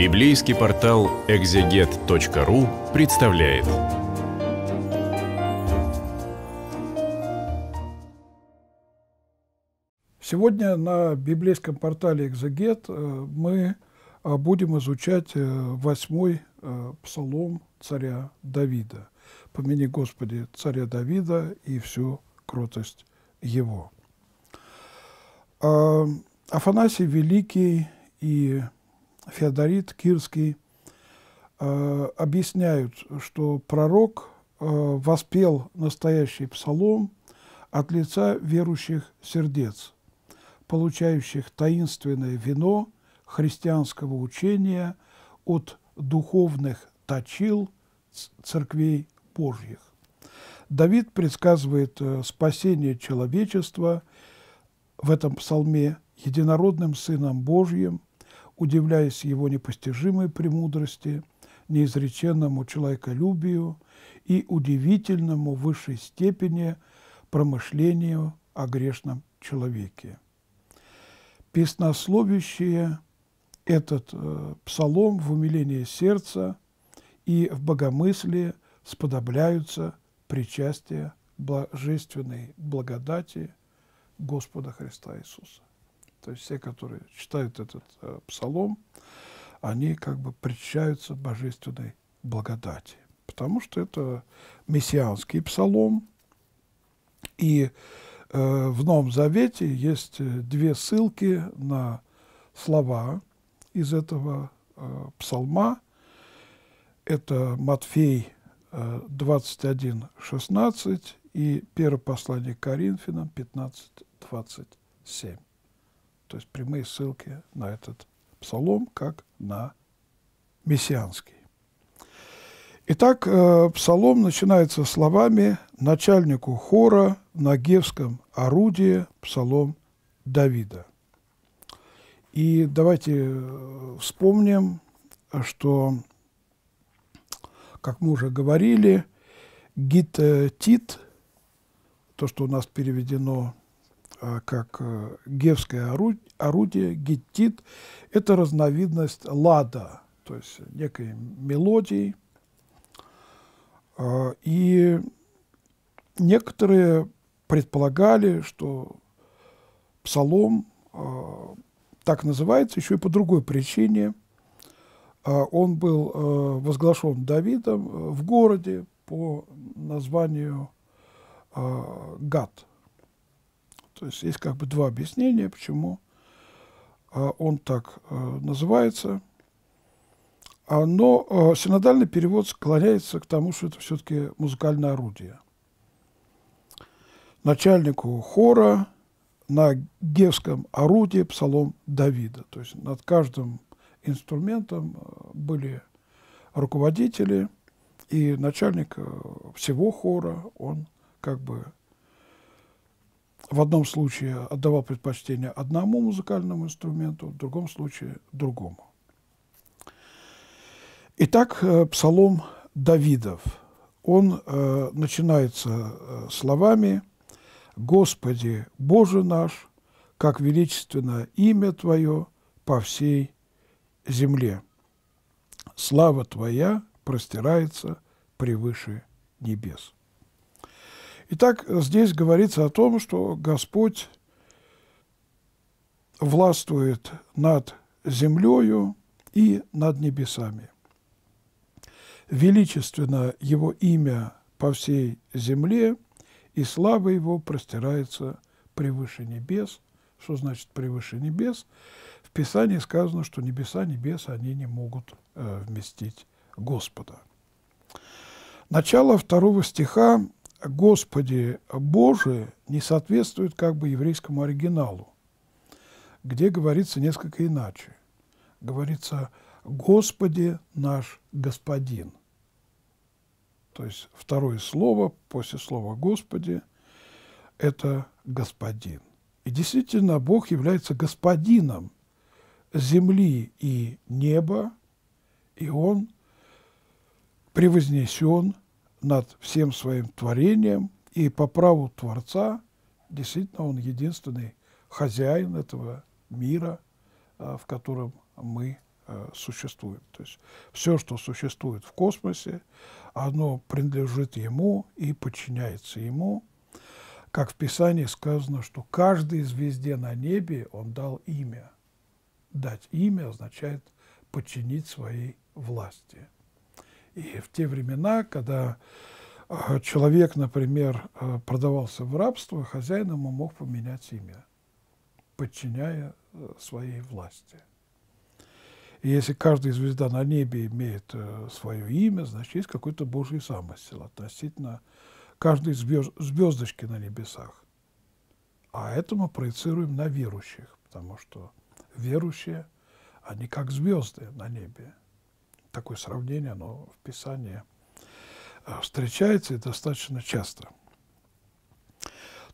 Библейский портал экзегет.ру представляет. Сегодня на библейском портале «Экзегет» э, мы э, будем изучать э, восьмой псалом царя Давида. «Помяни, Господи, царя Давида и всю кротость его». Афанасий Великий и Феодорит Кирский э, объясняют, что пророк э, воспел настоящий псалом от лица верующих сердец, получающих таинственное вино христианского учения от духовных точил церквей Божьих. Давид предсказывает э, спасение человечества в этом псалме единородным Сыном Божьим – удивляясь его непостижимой премудрости, неизреченному человеколюбию и удивительному в высшей степени промышлению о грешном человеке. Песнословящие этот э, псалом в умилении сердца и в богомыслии сподобляются причастия божественной благодати Господа Христа Иисуса. То есть все, которые читают этот э, псалом, они как бы причащаются божественной благодати. Потому что это мессианский псалом. И э, в Новом Завете есть э, две ссылки на слова из этого э, псалма. Это Матфей э, 21, 16 и первое послание к Коринфянам 15, 27. То есть прямые ссылки на этот псалом, как на мессианский. Итак, э, псалом начинается словами начальнику хора на Гевском орудии псалом Давида. И давайте э, вспомним, что, как мы уже говорили, гит-тит, то, что у нас переведено а, как э, гевское орудие, геттит – это разновидность лада, то есть некой мелодии. А, и некоторые предполагали, что псалом а, так называется еще и по другой причине. Он был э, возглашен Давидом э, в городе по названию Гад – то есть есть как бы два объяснения, почему а, он так э, называется. Но э, синодальный перевод склоняется к тому, что это все-таки музыкальное орудие. Начальнику хора на гевском орудии псалом Давида. То есть над каждым инструментом э, были руководители, и начальник всего хора, он как бы в одном случае отдавал предпочтение одному музыкальному инструменту, в другом случае другому. Итак, э, псалом Давидов. Он э, начинается э, словами «Господи, Боже наш, как величественно имя Твое по всей земле! Слава Твоя простирается превыше небес». Итак, здесь говорится о том, что Господь властвует над землею и над небесами. Величественно Его имя по всей земле, и слава Его простирается превыше небес. Что значит превыше небес? В Писании сказано, что небеса, небеса, они не могут э, вместить Господа. Начало второго стиха «Господи Боже» не соответствует как бы еврейскому оригиналу, где говорится несколько иначе. Говорится «Господи наш Господин». То есть второе слово после слова «Господи» – это «Господин». И действительно, Бог является Господином земли и неба, и Он превознесен над всем своим творением, и по праву Творца действительно он единственный хозяин этого мира, э, в котором мы э, существуем. То есть все, что существует в космосе, оно принадлежит ему и подчиняется ему. Как в Писании сказано, что каждой звезде на небе он дал имя. Дать имя означает подчинить своей власти. И в те времена, когда а, человек, например, а, продавался в рабство, хозяин ему мог поменять имя, подчиняя э, своей власти. И если каждая звезда на небе имеет э, свое имя, значит, есть какой-то божий замысел относительно каждой звездочки на небесах. А это мы проецируем на верующих, потому что верующие, они как звезды на небе – такое сравнение, но в Писании э, встречается и достаточно часто.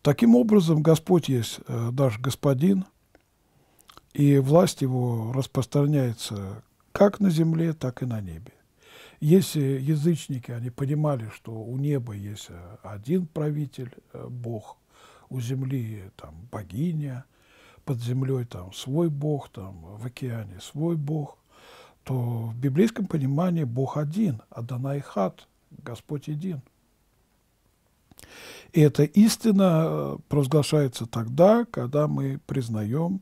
Таким образом, Господь есть э, наш Господин, и власть Его распространяется как на земле, так и на небе. Если э, язычники, они понимали, что у неба есть один правитель, Бог, у земли там богиня, под землей там свой Бог, там в океане свой Бог – то в библейском понимании Бог один, Адана и Хат, Господь един. И эта истина э, провозглашается тогда, когда мы признаем,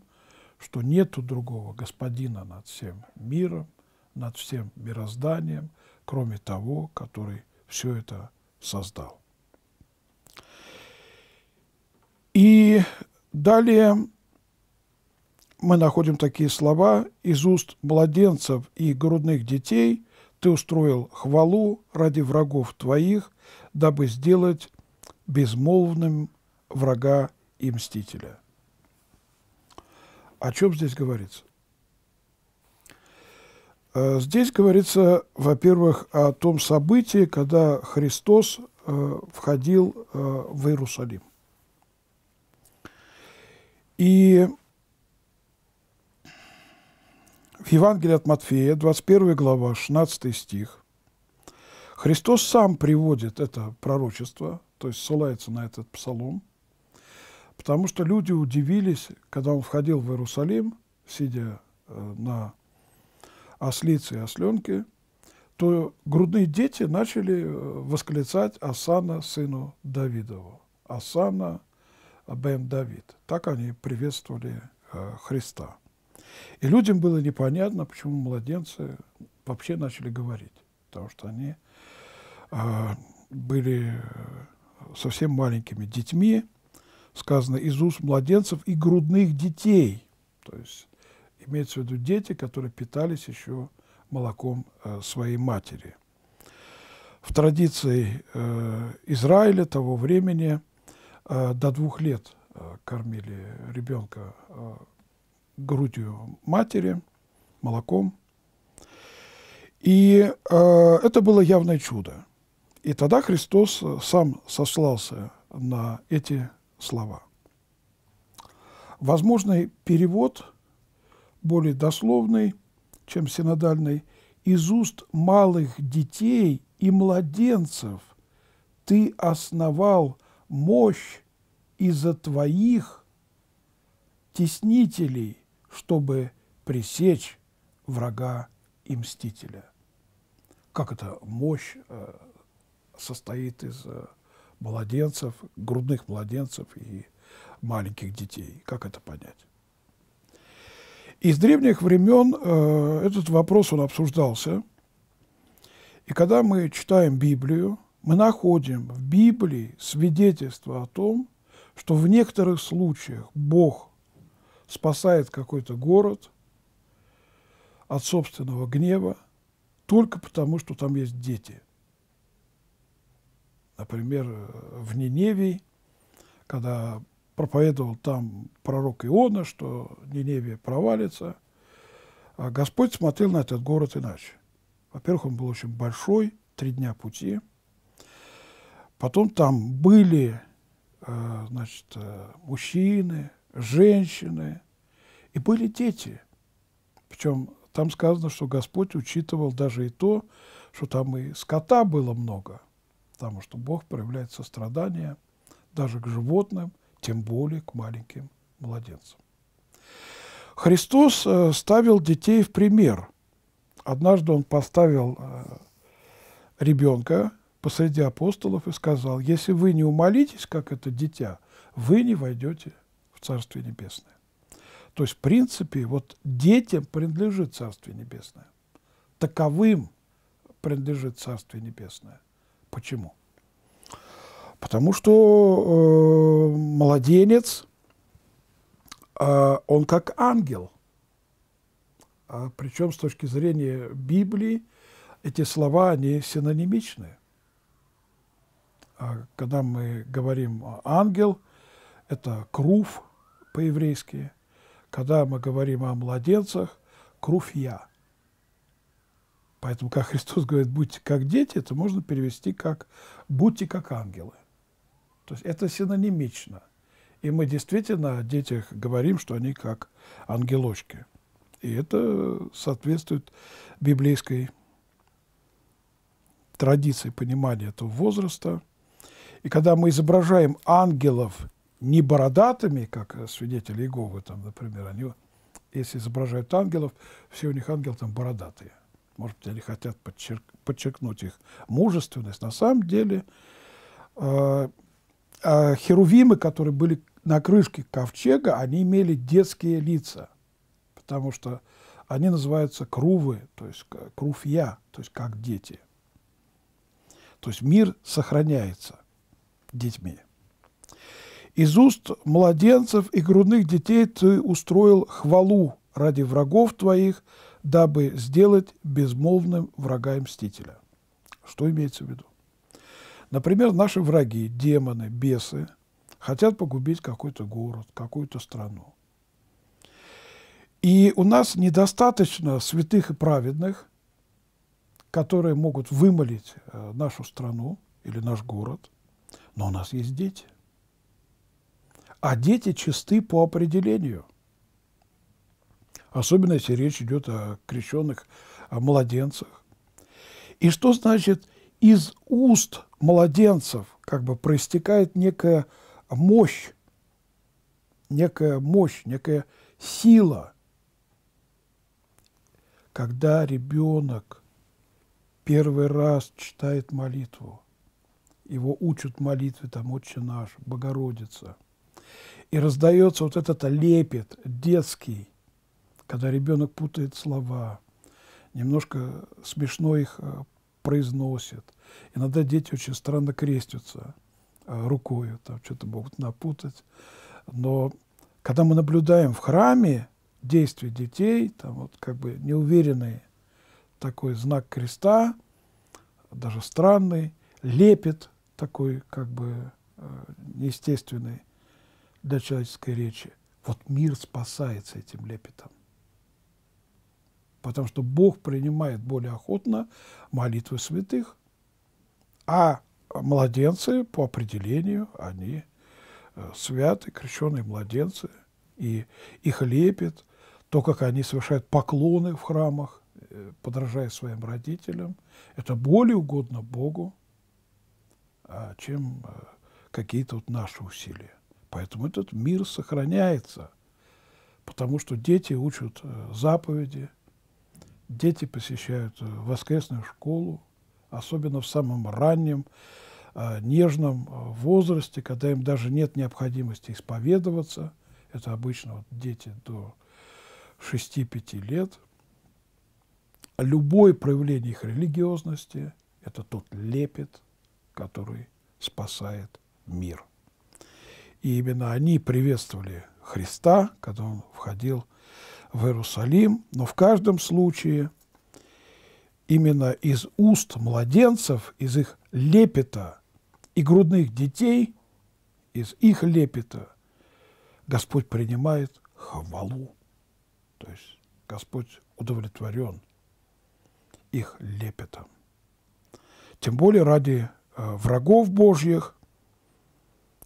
что нету другого господина над всем миром, над всем мирозданием, кроме того, который все это создал. И далее мы находим такие слова из уст младенцев и грудных детей ты устроил хвалу ради врагов твоих, дабы сделать безмолвным врага и мстителя. О чем здесь говорится? Э, здесь говорится, во-первых, о том событии, когда Христос э, входил э, в Иерусалим. И в Евангелии от Матфея, 21 глава, 16 стих, Христос сам приводит это пророчество, то есть ссылается на этот псалом, потому что люди удивились, когда он входил в Иерусалим, сидя э, на ослице и осленке, то грудные дети начали э, восклицать «Асана, сыну Давидову», «Асана, бен Давид». Так они приветствовали э, Христа. И людям было непонятно, почему младенцы вообще начали говорить, потому что они а, э, были совсем маленькими детьми, сказано из уст младенцев и грудных детей, то есть имеется в виду дети, которые питались еще молоком э, своей матери. В традиции э, Израиля того времени э, до двух лет э, кормили ребенка э, грудью матери, молоком. И э, это было явное чудо. И тогда Христос э, сам сослался на эти слова. Возможный перевод, более дословный, чем синодальный, «Из уст малых детей и младенцев ты основал мощь из-за твоих теснителей чтобы пресечь врага и мстителя. Как эта мощь э, состоит из э, младенцев, грудных младенцев и маленьких детей. Как это понять? Из древних времен э, этот вопрос он обсуждался. И когда мы читаем Библию, мы находим в Библии свидетельство о том, что в некоторых случаях Бог спасает какой-то город от собственного гнева только потому, что там есть дети. Например, в Ниневии, когда проповедовал там пророк Иона, что Ниневия провалится, а Господь смотрел на этот город иначе. Во-первых, он был очень большой, три дня пути. Потом там были э, значит, э, мужчины, женщины, и были дети. Причем там сказано, что Господь учитывал даже и то, что там и скота было много, потому что Бог проявляет сострадание даже к животным, тем более к маленьким младенцам. Христос э, ставил детей в пример. Однажды он поставил э, ребенка посреди апостолов и сказал, если вы не умолитесь, как это дитя, вы не войдете Царствие Небесное. То есть, в принципе, вот детям принадлежит Царствие Небесное. Таковым принадлежит Царствие Небесное. Почему? Потому что э, младенец, э, он как ангел. А, причем с точки зрения Библии эти слова, они синонимичны. А, когда мы говорим «ангел», это «крув», по-еврейски, когда мы говорим о младенцах, круфья. Поэтому, как Христос говорит, будьте как дети, это можно перевести как будьте как ангелы. То есть это синонимично. И мы действительно о детях говорим, что они как ангелочки. И это соответствует библейской традиции понимания этого возраста. И когда мы изображаем ангелов не бородатыми, как э, свидетели Иеговы, там, например, они, если изображают ангелов, все у них ангелы там бородатые. Может быть, они хотят подчерк, подчеркнуть их мужественность. На самом деле э, э, херувимы, которые были на крышке ковчега, они имели детские лица, потому что они называются крувы, то есть э, круфья, то есть как дети. То есть мир сохраняется детьми. Из уст младенцев и грудных детей ты устроил хвалу ради врагов твоих, дабы сделать безмолвным врага и мстителя. Что имеется в виду? Например, наши враги, демоны, бесы, хотят погубить какой-то город, какую-то страну. И у нас недостаточно святых и праведных, которые могут вымолить э, нашу страну или наш город, но у нас есть дети. А дети чисты по определению. Особенно если речь идет о крещенных, о младенцах. И что значит из уст младенцев как бы проистекает некая мощь, некая мощь, некая сила. Когда ребенок первый раз читает молитву, его учат молитве там «Отче наш», «Богородица», и раздается вот этот лепет детский, когда ребенок путает слова, немножко смешно их э, произносит. Иногда дети очень странно крестятся э, рукой, там что-то могут напутать. Но когда мы наблюдаем в храме действия детей, там вот как бы неуверенный такой знак креста, даже странный, лепит такой как бы э, неестественный, до человеческой речи. Вот мир спасается этим лепетом. Потому что Бог принимает более охотно молитвы святых, а младенцы по определению, они э, святы, крещенные младенцы, и их лепит, то, как они совершают поклоны в храмах, э, подражая своим родителям, это более угодно Богу, а, чем э, какие-то вот наши усилия. Поэтому этот мир сохраняется, потому что дети учат э, заповеди, дети посещают э, воскресную школу, особенно в самом раннем, э, нежном возрасте, когда им даже нет необходимости исповедоваться. Это обычно вот дети до 6-5 лет. Любое проявление их религиозности – это тот лепет, который спасает мир. И именно они приветствовали Христа, когда он входил в Иерусалим. Но в каждом случае именно из уст младенцев, из их лепета и грудных детей, из их лепета Господь принимает хвалу. То есть Господь удовлетворен их лепетом. Тем более ради э, врагов Божьих,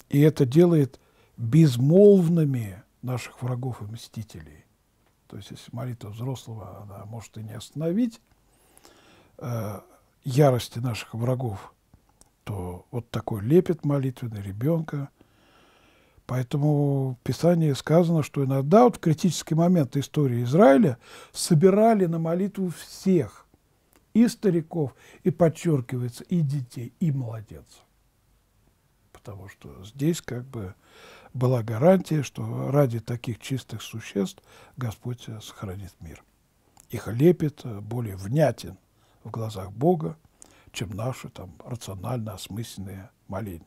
и это делает безмолвными наших врагов и мстителей. То есть, если молитва взрослого, она может и не остановить э, ярости наших врагов, то вот такой лепет молитвенный ребенка. Поэтому в Писании сказано, что иногда вот в критический момент истории Израиля собирали на молитву всех, и стариков, и подчеркивается, и детей, и младенцев потому что здесь как бы была гарантия, что ради таких чистых существ Господь э, сохранит мир. Их лепет э, более внятен в глазах Бога, чем наши там, рационально осмысленные моления.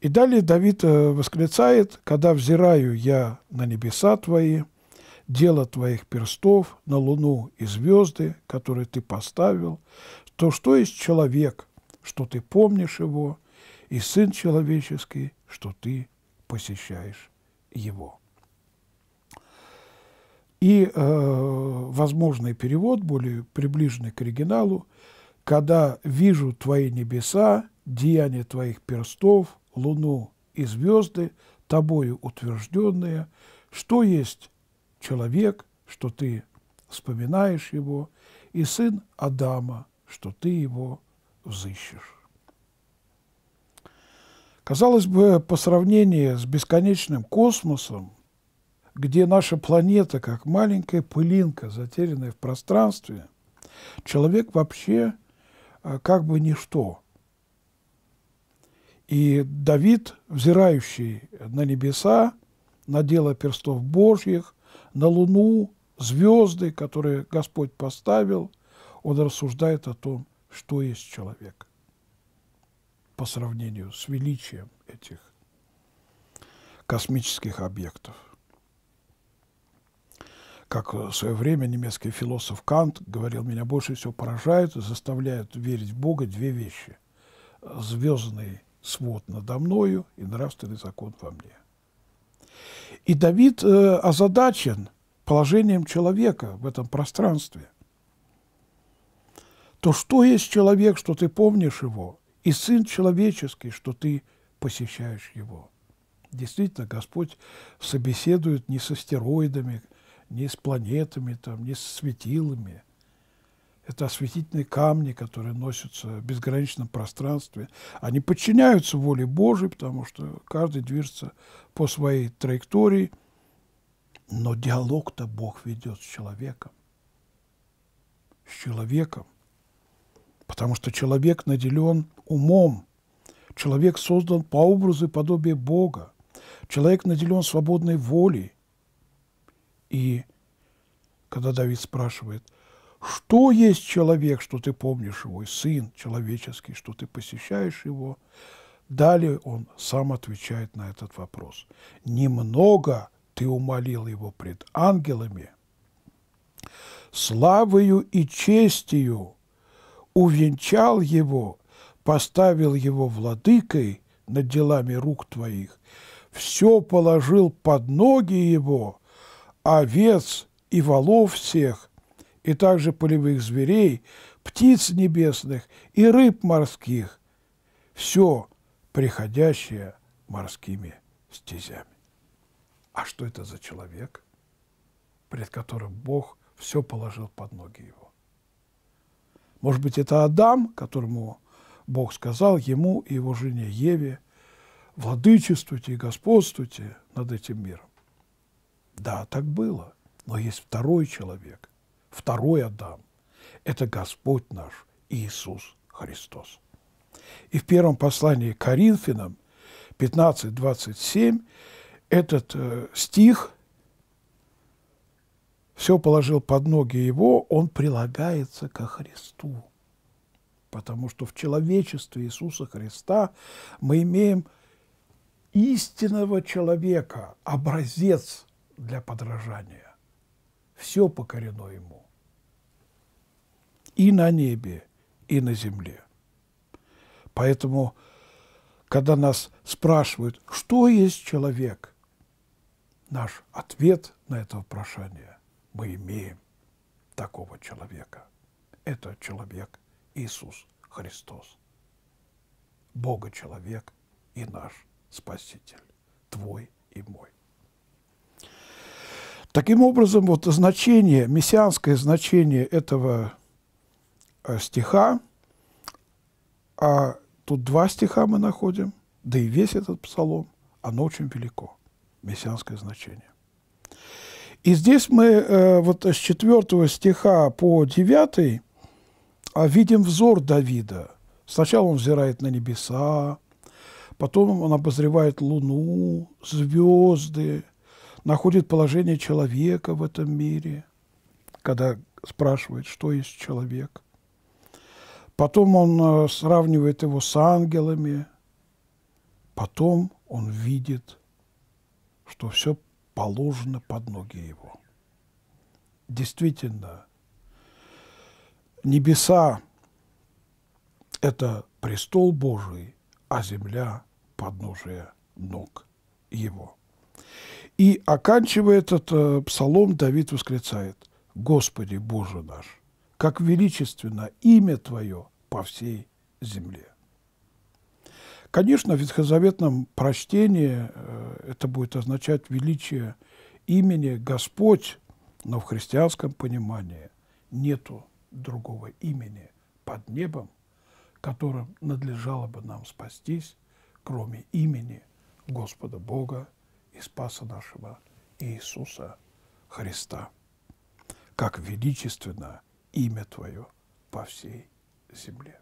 И далее Давид э, восклицает, «Когда взираю я на небеса твои, дело твоих перстов, на луну и звезды, которые ты поставил, то что есть человек, что ты помнишь его, и Сын Человеческий, что ты посещаешь Его. И э, возможный перевод, более приближенный к оригиналу, «Когда вижу твои небеса, деяния твоих перстов, луну и звезды, тобою утвержденные, что есть человек, что ты вспоминаешь его, и сын Адама, что ты его взыщешь». Казалось бы, по сравнению с бесконечным космосом, где наша планета как маленькая пылинка, затерянная в пространстве, человек вообще а, как бы ничто. И Давид, взирающий на небеса, на дело перстов Божьих, на Луну, звезды, которые Господь поставил, он рассуждает о том, что есть человек – по сравнению с величием этих космических объектов. Как в свое время немецкий философ Кант говорил, меня больше всего поражают и заставляют верить в Бога две вещи. Звездный свод надо мною и нравственный закон во мне. И Давид э, озадачен положением человека в этом пространстве. То, что есть человек, что ты помнишь его, и Сын Человеческий, что ты посещаешь Его. Действительно, Господь собеседует не с астероидами, не с планетами, там, не с светилами. Это осветительные камни, которые носятся в безграничном пространстве. Они подчиняются воле Божией, потому что каждый движется по своей траектории. Но диалог-то Бог ведет с человеком. С человеком. Потому что человек наделен умом, человек создан по образу и подобию Бога, человек наделен свободной волей. И когда Давид спрашивает, что есть человек, что ты помнишь его, и сын человеческий, что ты посещаешь его, далее он сам отвечает на этот вопрос. Немного ты умолил его пред ангелами, славою и честью увенчал его, поставил его владыкой над делами рук твоих, все положил под ноги его, овец и волов всех, и также полевых зверей, птиц небесных и рыб морских, все приходящее морскими стезями. А что это за человек, пред которым Бог все положил под ноги его? Может быть, это Адам, которому Бог сказал ему и его жене Еве, владычествуйте и господствуйте над этим миром. Да, так было. Но есть второй человек, второй Адам. Это Господь наш Иисус Христос. И в первом послании к Коринфянам 15.27 этот э, стих – все положил под ноги его, он прилагается ко Христу. Потому что в человечестве Иисуса Христа мы имеем истинного человека, образец для подражания. Все покорено ему. И на небе, и на земле. Поэтому, когда нас спрашивают, что есть человек, наш ответ на это вопрошение – мы имеем такого человека. Это человек Иисус Христос. Бога человек и наш Спаситель, твой и мой. Таким образом, вот значение, мессианское значение этого э, стиха, а тут два стиха мы находим, да и весь этот псалом, оно очень велико, мессианское значение. И здесь мы э, вот с 4 стиха по 9 а видим взор Давида. Сначала он взирает на небеса, потом он обозревает луну, звезды, находит положение человека в этом мире, когда спрашивает, что есть человек. Потом он э, сравнивает его с ангелами, потом он видит, что все положено под ноги его. Действительно, небеса – это престол Божий, а земля – подножие ног его. И оканчивая этот э, псалом, Давид восклицает «Господи, Боже наш, как величественно имя Твое по всей земле». Конечно, в ветхозаветном прочтении э, это будет означать величие имени Господь, но в христианском понимании нету другого имени под небом, которым надлежало бы нам спастись, кроме имени Господа Бога и Спаса нашего Иисуса Христа. Как величественно имя Твое по всей земле.